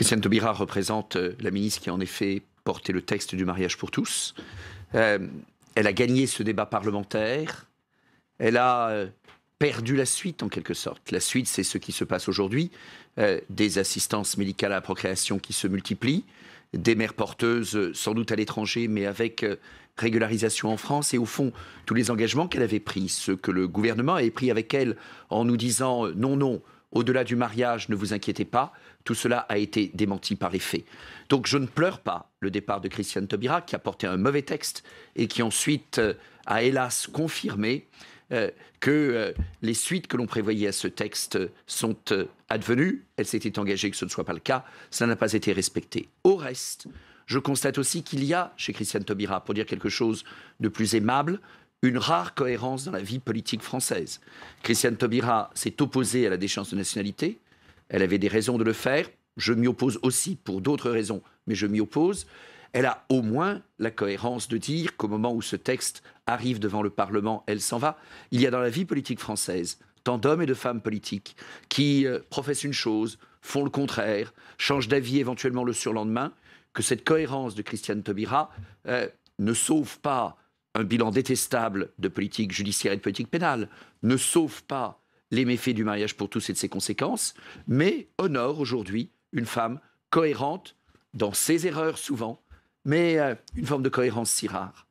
Christiane Taubira représente euh, la ministre qui a en effet porté le texte du mariage pour tous. Euh, elle a gagné ce débat parlementaire. Elle a euh, perdu la suite en quelque sorte. La suite, c'est ce qui se passe aujourd'hui. des assistances médicales à la procréation qui se multiplient, des mères porteuses sans doute à l'étranger, mais avec régularisation en France. Et au fond, tous les engagements qu'elle avait pris, ceux que le gouvernement avait pris avec elle en nous disant non, non, au-delà du mariage, ne vous inquiétez pas, tout cela a été démenti par les faits. Donc je ne pleure pas le départ de Christiane Taubira, qui a porté un mauvais texte et qui ensuite euh, a hélas confirmé euh, que euh, les suites que l'on prévoyait à ce texte sont advenues. Elle s'était engagée que ce ne soit pas le cas. Ça n'a pas été respecté. Au reste, je constate aussi qu'il y a chez Christiane Taubira, pour dire quelque chose de plus aimable, une rare cohérence dans la vie politique française. Christiane Taubira s'est opposée à la déchéance de nationalité. Elle avait des raisons de le faire. Je m'y oppose aussi pour d'autres raisons, mais je m'y oppose. Elle a au moins la cohérence de dire qu'au moment où ce texte arrive devant le Parlement, elle s'en va. Il y a dans la vie politique française tant d'hommes et de femmes politiques qui euh, professent une chose, font le contraire, changent d'avis éventuellement le surlendemain, que cette cohérence de Christiane Taubira euh, ne sauve pas un bilan détestable de politique judiciaire et de politique pénale, ne sauve pas les méfaits du mariage pour tous et de ses conséquences, mais honore aujourd'hui une femme cohérente dans ses erreurs souvent, mais euh, une forme de cohérence si rare.